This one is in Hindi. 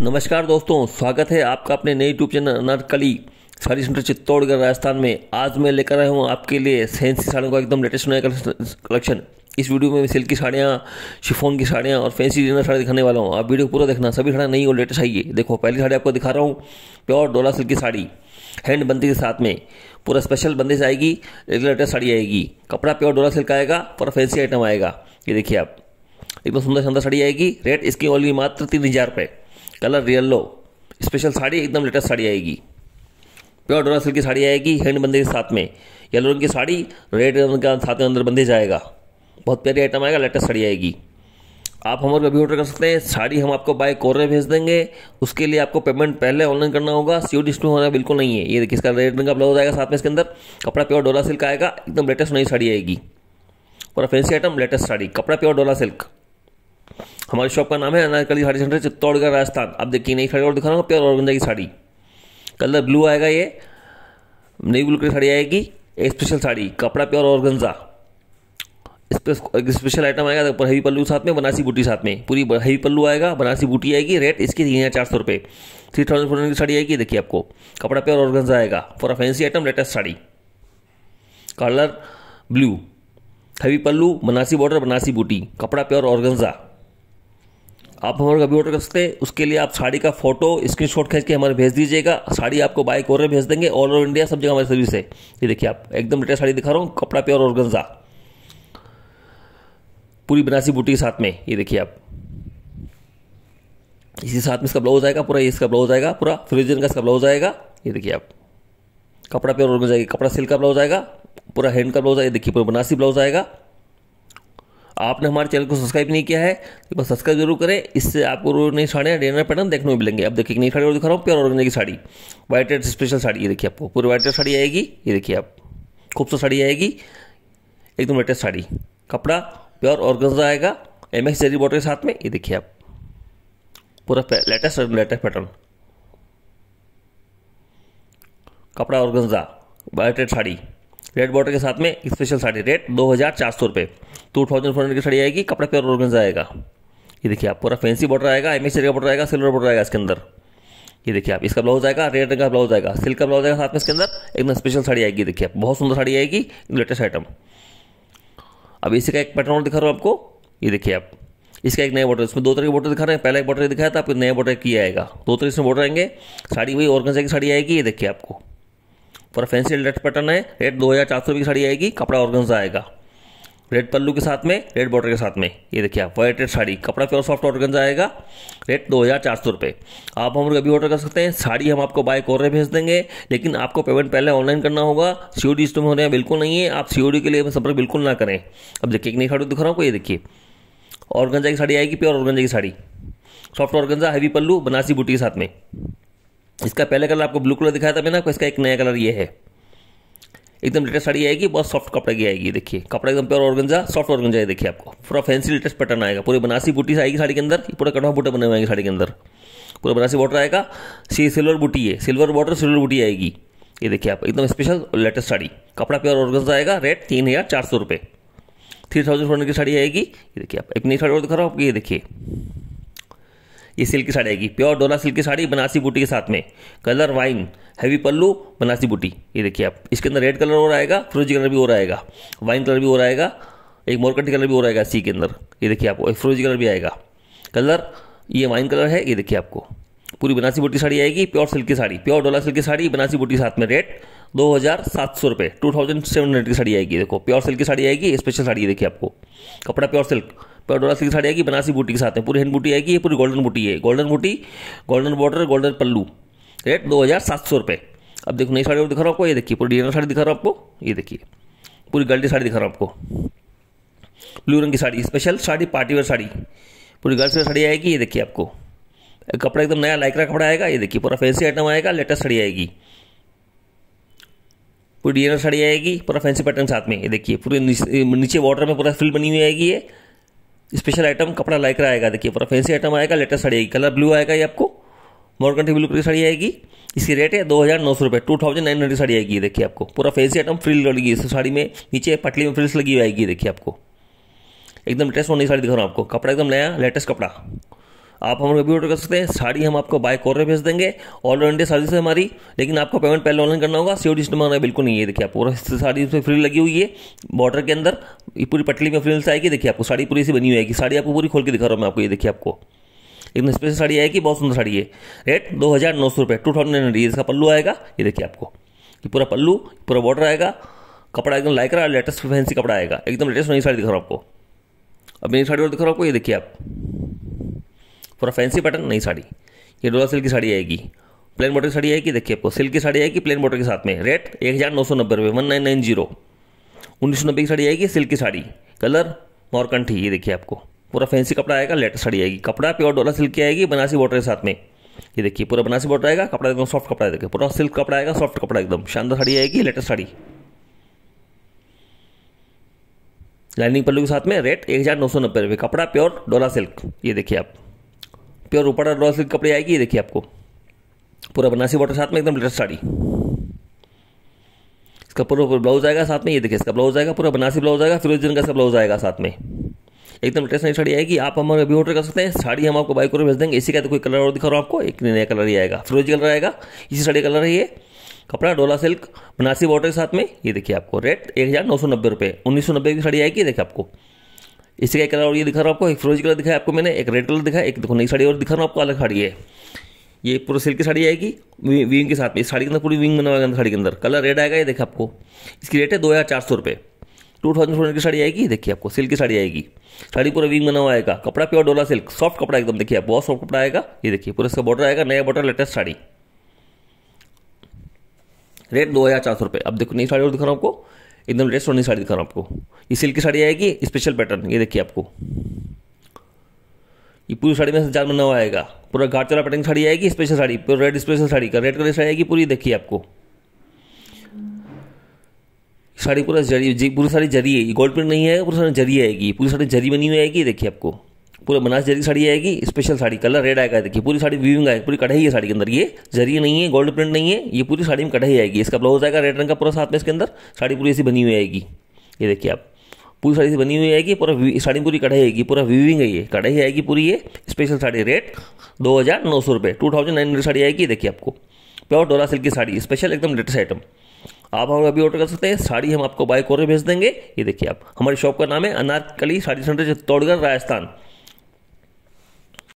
नमस्कार दोस्तों स्वागत है आपका अपने नए YouTube channel Anarkali sari centre Chittorgarh Rajasthan में आज मैं लेकर आया हूँ आपके लिए फैंसी साड़ियों का एकदम लेटेस्ट नया कलेक्शन इस वीडियो में सिल्क की साड़ियाँ शिफोन की साड़ियाँ और फैंसी डिनर साड़ी दिखाने वाला हूँ आप वीडियो पूरा देखना सभी साड़ियाँ नई और लेटेस्ट आइए देखो पहली साड़ी आपको दिखा रहा हूँ प्योर डोला सिल्क की साड़ी हैंड बंदी के साथ में पूरा स्पेशल बंदी से आएगी लेटेस्ट साड़ी आएगी कपड़ा प्योर डोला सिल्क आएगा और फैंसी आइटम आएगा ये देखिए आप एकदम सुंदर शानदार साड़ी आएगी रेट इसकी ओनली मात्र तीन हज़ार रुपये कलर येल्लो स्पेशल साड़ी एकदम लेटेस्ट साड़ी आएगी प्योर डोरा सिल्क की साड़ी आएगी हैंड बंदे के साथ में येलो रंग की साड़ी रेड रंग का साथ में अंदर बंदे जाएगा बहुत प्यारी आइटम आएगा लेटेस्ट साड़ी आएगी आप हमारे अभी ऑर्डर कर सकते हैं साड़ी हम आपको बाय कोरियर भेज देंगे उसके लिए आपको पेमेंट पहले ऑनलाइन करना होगा सी ओ डिस्प्ले होना बिल्कुल नहीं है ये देखिए इसका रेड रंग का ब्लाउज आएगा साथ में इसके अंदर कपड़ा प्योर डोला सिल्क आएगा एकदम लेटेस्ट नई साड़ी आएगी और फैंसी आइटम लेटेस्ट साड़ी कपड़ा प्योर डोला सिल्क हमारी शॉप का नाम है अनारकली साड़ी सेंटर चित्तौड़गढ़ राजस्थान आप देखिए नई साड़ी और दिखा रहा हूँ प्योर औरगंजा की साड़ी कलर तो ब्लू आएगा ये नई ब्लू की साड़ी आएगी एक स्पेशल साड़ी कपड़ा प्योर गंजा एक स्पेशल आइटम आएगा ऊपर हैवी पल्लू साथ में बनासी बूटी साथ में पूरी हैवी पल्लू आएगा बनासी बूटी आएगी रेट इसकी तीन हज़ार चार सौ रुपये थ्री थाउजेंड फोर की साड़ी आएगी देखिए आपको कपड़ा प्योर और गंजा आएगा for a fancy item latest sari colour blue heavy pallu Banarasi border Banarasi बूटी कपड़ा प्योर और गंजा आप हमारे कभी ऑर्डर कर सकते हैं उसके लिए आप साड़ी का फोटो स्क्रीनशॉट खींच के हमारे भेज दीजिएगा साड़ी आपको बाइक और भेज देंगे ऑल ओवर इंडिया सब जगह हमारी सर्विस है ये देखिए आप एकदम लेटेस्ट साड़ी दिखा रहा हूँ कपड़ा प्योर और गंजा पूरी बनासी बूटी के साथ में ये देखिए आप इसी साथ में इसका ब्लाउज आएगा पूरा इसका ब्लाउज आएगा पूरा फ्रिजन का इसका ब्लाउज आएगा ये देखिए आप कपड़ा प्योर और गंजा कपड़ा सिल्क का ब्लाउज आएगा पूरा हैंड का ब्लाउज आएगा देखिए पूरा बनासी ब्लाउज आएगा आपने हमारे चैनल को सब्सक्राइब नहीं किया है तो बस सब्सक्राइब जरूर करें इससे आपको नई साड़ियाँ डिनर पैटर्न देखने को मिलेंगे अब देखिए नई साड़ी और दिखा रहा हूँ प्योर ऑर्गेनिक की sari white red special sari ये देखिए आपको पूरी वाइट एड साड़ी आएगी ये देखिए आप खूबसूरत साड़ी आएगी एकदम लेटेस्ट साड़ी कपड़ा प्योर ऑर्गेंजा आएगा एम एक्स जेरी बॉटर के साथ में ये देखिए आप पूरा लेटेस्ट लेटेस्ट पैटर्न कपड़ा organza white and sari red border के साथ में स्पेशल साड़ी रेट दो हज़ार चार सौ रुपये टू थाउजेंड फोर हंड्रेड की साड़ी आएगी कपड़ा प्योर ऑर्गन आएगा ये देखिए आप पूरा फैंसी बॉर्डर आएगा एम एच का बॉर्डर आएगा सिल्वर बॉर्डर आएगा इसके अंदर ये देखिए आप इसका ब्लाउज आएगा रेड रंग का ब्लाउज आएगा सिल्क का ब्लाउज आएगा साथ में इसके अंदर एकदम स्पेशल साड़ी आएगी देखिए आप बहुत सुंदर साड़ी आएगी लेटेस्ट आइटम अब इसी का एक पैटर्न दिखा रहा हूँ आपको ये देखिए आप इसका एक नया बॉर्डर इसमें दो तरह के बॉर्डर दिखा रहे हैं पहला एक बॉर्डर दिखाया था आपको नया बॉर्डर किया आएगा दो तरह इसमें बॉर्डर आएंगे साड़ी वही और की साड़ी आएगी ये देखिए आपको पूरा फैंसी लेटेस्ट पैटर्न है रेट दो हज़ार चार सौ रुपये की साड़ी आएगी कपड़ा ऑर्गेन्जा आएगा रेड पल्लू के साथ में रेड बॉर्डर के साथ में ये देखिए आप वाइट रेड साड़ी कपड़ा प्योर सॉफ्ट ऑर्गेन्जा आएगा रेट दो हज़ार चार सौ रुपये आप हम लोग अभी ऑर्डर कर सकते हैं साड़ी हम आपको बाय कोरियर भेज देंगे लेकिन आपको पेमेंट पहले ऑनलाइन करना होगा सी ओ डी सिस्टम हमारे बिल्कुल नहीं है आप सी ओ डी के लिए संपर्क बिल्कुल ना करें अब देखिए एक नई साड़ी दिखा रहा हूँ ये देखिए ऑर्गेंजा की साड़ी आएगी प्योर ऑर्गेंजा की sari soft organza heavy pallu Banarasi बूटी के साथ में इसका पहले कलर आपको ब्लू कलर दिखाया था मैंने आपको इसका एक नया कलर ये है एकदम लेटेस्ट साड़ी आएगी बहुत सॉफ्ट कपड़े की आएगी देखिए कपड़ा एकदम प्योर ऑर्गेंजा सॉफ्ट ऑर्गेंजा है देखिए आपको पूरा फैंसी लेटेस्ट पैटर्न आएगा पूरे बनासी बूटी आएगी साड़ी के अंदर पूरा कटवा बूटे बने हुए साड़ी के अंदर पूरा बनासी बॉर्डर आएगा सी सिल्वर बूटी है सिल्वर बॉर्डर सिल्वर बूटी आएगी ये देखिए आप एकदम स्पेशल लेटेस्ट साड़ी कपड़ा प्योर ऑर्गेंजा आएगा रेट तीन हज़ार चार सौ रुपये थ्री थाउजेंड फोर हंड्रेड की साड़ी आएगी ये देखिए आप एक नई साड़ी और दिखा रहा हूँ आपको ये देखिए ये सिल्क की साड़ी आएगी प्योर डोला सिल्क की साड़ी बनासी बूटी के साथ में colour wine heavy pallu Banarasi बूटी ये देखिए आप इसके अंदर रेड कलर हो रहा आएगा फ्रोजी कलर भी हो रहा आएगा वाइन कलर भी हो रहा आएगा एक मोरकटी कलर भी हो रहा आएगा सी के अंदर ये देखिए आपको एक फ्रोजी कलर भी आएगा कलर ये वाइन कलर है ये देखिए आपको पूरी बनासी बूटी साड़ी आएगी प्योर सिल्क की साड़ी प्योर डोला सिल्क की साड़ी बनासी बूटी साथ में रेट दो हज़ार सात सौ रुपये टू थाउजेंड सेवन हंड्रेड की साड़ी आएगी देखो प्योर सिल्क की साड़ी आएगी स्पेशल साड़ी देखिए आपको कपड़ा प्योर सिल्क पेडोरा सिल्क साड़ी आएगी बनासी बूटी के साथ है पूरी हैंड बूटी आएगी ये पूरी गोल्डन बूटी है गोल्डन बूटी golden border golden pallu rate दो हज़ार सात सौ रुपये अब देखो नई साड़ी और दिखा रहा हूँ आपको ये देखिए पूरी डिजाइनर साड़ी दिखा रहा हूँ आपको ये देखिए पूरी गर्ल्टी साड़ी दिखा रहा हूँ आपको ब्लू रंग की साड़ी स्पेशल साड़ी पार्टीवेयर साड़ी पूरी गर्ल्स वेयर साड़ी आएगी ये देखिए आपको कपड़ा एकदम नया लाइकरा कपड़ा आएगा ये देखिए पूरा फैंसी आइटम आएगा लेटेस्ट साड़ी आएगी पूरी डिजाइनर साड़ी आएगी पूरा फैंसी पैटर्न साथ में ये देखिए पूरे नीचे वाटर में पूरा फिल बनी हुई आएगी ये स्पेशल आइटम कपड़ा लाइक आएगा देखिए पूरा फैंसी आइटम आएगा लेटेस्ट साड़ी आएगी कलर ब्लू आएगा ये आपको मोरकंठी ब्लू की साड़ी आएगी इसकी रेट है दो हज़ार नौ सौ रुपये two thousand nine hundred sari आएगी देखिए आपको पूरा फैंसी आइटम फ्रिल लगेगी इस साड़ी में नीचे पटली में फ्रिल्स लगी हुई आएगी देखिए आपको एकदम लेटेस्ट होने साड़ी दिखा रहा हूँ आपको कपड़ा एकदम नया लेटेस्ट कपड़ा आप हमारे भी ऑर्डर कर सकते हैं साड़ी हम आपको बाय कॉर्नर भेज देंगे ऑल इंडिया सर्विस है हमारी लेकिन आपको पेमेंट पहले ऑनलाइन करना होगा सीओ सिस्टम हमारा बिल्कुल नहीं है देखिए आप पूरा साड़ी उसमें फ्री लगी हुई है बॉर्डर के अंदर ये पूरी पटली में फ्री से आएगी देखिए आपको साड़ी पूरी सी बनी हुई आएगी साड़ी आपको पूरी खोल के दिखा रहा हूँ मैं आपको ये देखिए आपको एकदम स्पेशल साड़ी आएगी बहुत सुंदर साड़ी है रेट दो हज़ार नौ सौ रुपये टू थाउजेंड नाइन हंड्रेड इसका पल्लू आएगा ये देखिए आपको ये पूरा पल्लू पूरा बॉर्डर आएगा कपड़ा एकदम लाइक रहा लेटेस्ट फैंसी कपड़ा आएगा एकदम लेटेस्ट नई साड़ी दिखा रहा हूँ आपको अब मेरी साड़ी और दिखा रहा हूँ आपको ये देखिए आप थोड़ा फैंसी पैटर्न नई साड़ी ये डोला सिल्क की साड़ी आएगी प्लेन मोटर की साड़ी आएगी देखिए आपको सिल्क की साड़ी आएगी प्लेन मोटर के साथ में रेट एक हज़ार नौ सौ नब्बे रुपये वन नाइन नाइन जीरो उन्नीस सौ नब्बे की साड़ी आएगी सिल्क की साड़ी कलर मोरकंठी ये देखिए आपको पूरा फैंसी कपड़ा आएगा लेटेस्ट साड़ी आएगी कपड़ा प्योर डोला सिल्क की आएगी बनासी बॉर्डर के साथ में ये देखिए पूरा बनासी बॉर्डर आएगा कपड़ा एकदम सॉफ्ट कपड़ा देखिए पूरा सिल्क कपड़ा आएगा सॉफ्ट कपड़ा एकदम शानदार साड़ी आएगी लेटेस्ट साड़ी लाइनिंग पल्लू के साथ में रेट एक हज़ार नौ सौ नब्बे रुपये कपड़ा प्योर डोला सिल्क ये देखिए आप प्योर ऊपर और लॉस सिल्क कपड़े आएगी ये देखिए आपको पूरा बनासी बॉर्डर साथ में एकदम लेटेस्ट साड़ी इसका पूरा ब्लाउज आएगा साथ में ये देखिए इसका ब्लाउज आएगा पूरा बनासी ब्लाउज आएगा फिरोजन का इसका ब्लाउज आएगा साथ में एकदम टेस्ट नई साड़ी आएगी आप हमारे अभी ऑर्डर कर सकते हैं साड़ी हम आपको बाई को भेज देंगे इसी का तो कोई कलर और दिखा रहा हूँ आपको एक नया कलर ही आएगा फिरोजी कलर आएगा इसी साड़ी कलर है ये कपड़ा डोला सिल्क बनासी बॉर्डर के साथ में ये देखिए आपको रेट एक हज़ार नौ सौ नब्बे रुपये उन्नीस सौ नब्बे की साड़ी आएगी देखिए आपको इसी का एक कलर और ये दिखा रहा हूँ आपको एक फ्रोजी कलर दिखाया आपको मैंने एक रेड कलर दिखाया एक देखो नई साड़ी और दिखा रहा हूँ आपको अलग साड़ी है ये पूरा सिल्क की साड़ी आएगी विंग के साथ में इस साड़ी के अंदर पूरी विंग बना हुआ साड़ी के अंदर कलर रेड आएगा ये देखा आपको इसकी रेट है दो हज़ार चार सौ रुपये टू थाउजेंड फोर की साड़ी आएगी देखिए आपको सिल्क की साड़ी आएगी साड़ी पूरा विंग बना हुआ आएगा कपड़ा प्योर डोला सिल्क सॉफ्ट कपड़ा एकदम देखिए आप बहुत सॉफ्ट कपड़ा आएगा ये देखिए पूरा इसका बॉर्डर आएगा नया बॉर्डर लेटेस्ट साड़ी रेट दो हज़ार चार सौ रुपये अब देखो नई साड़ी और दिखा रहा हूँ आपको एकदम लेटेस्ट सोनी साड़ी दिखा रहा हूँ आपको ये सिल्क की साड़ी आएगी स्पेशल पैटर्न ये देखिए आपको ये पूरी साड़ी में जाल बना हुआ आएगा पूरा घाट चला पैटर्न साड़ी आएगी स्पेशल साड़ी पूरा रेड स्पेशल साड़ी का रेड कलर साड़ी आएगी पूरी देखिए आपको साड़ी पूरा जरी पूरी साड़ी जरी है गोल्ड प्रिंट नहीं आएगा पूरी साड़ी जरी आएगी पूरी साड़ी जरी बनी हुई आएगी देखिए आपको पूरा बनारस जरी साड़ी आएगी स्पेशल साड़ी कलर रेड आएगा देखिए पूरी साड़ी व्यूविंग आएगी पूरी कढ़ाई है साड़ी के अंदर ये जरी नहीं है गोल्ड प्रिंट नहीं है ये पूरी साड़ी में कढ़ाई आएगी इसका ब्लाउज आएगा रेड रंग का पूरा साथ में इसके अंदर साड़ी पूरी ऐसी बनी हुई आएगी ये देखिए आप पूरी साड़ी से बनी हुई आएगी पूरा साड़ी पूरी कढ़ाई आएगी पूरा व्यूविंग है ये कढ़ाई आएगी पूरी ये स्पेशल साड़ी रेट दो हज़ार नौ सौ रुपये two thousand nine hundred sari आएगी देखिए आपको प्योर डोला सिल्क की साड़ी स्पेशल एकदम लेटेस्ट आइटम आप हम अभी ऑर्डर कर सकते हैं साड़ी हम आपको बाय कोरियर भेज देंगे ये देखिए आप हमारी शॉप का नाम है अनारकली साड़ी सेंटर तोड़गढ़ राजस्थान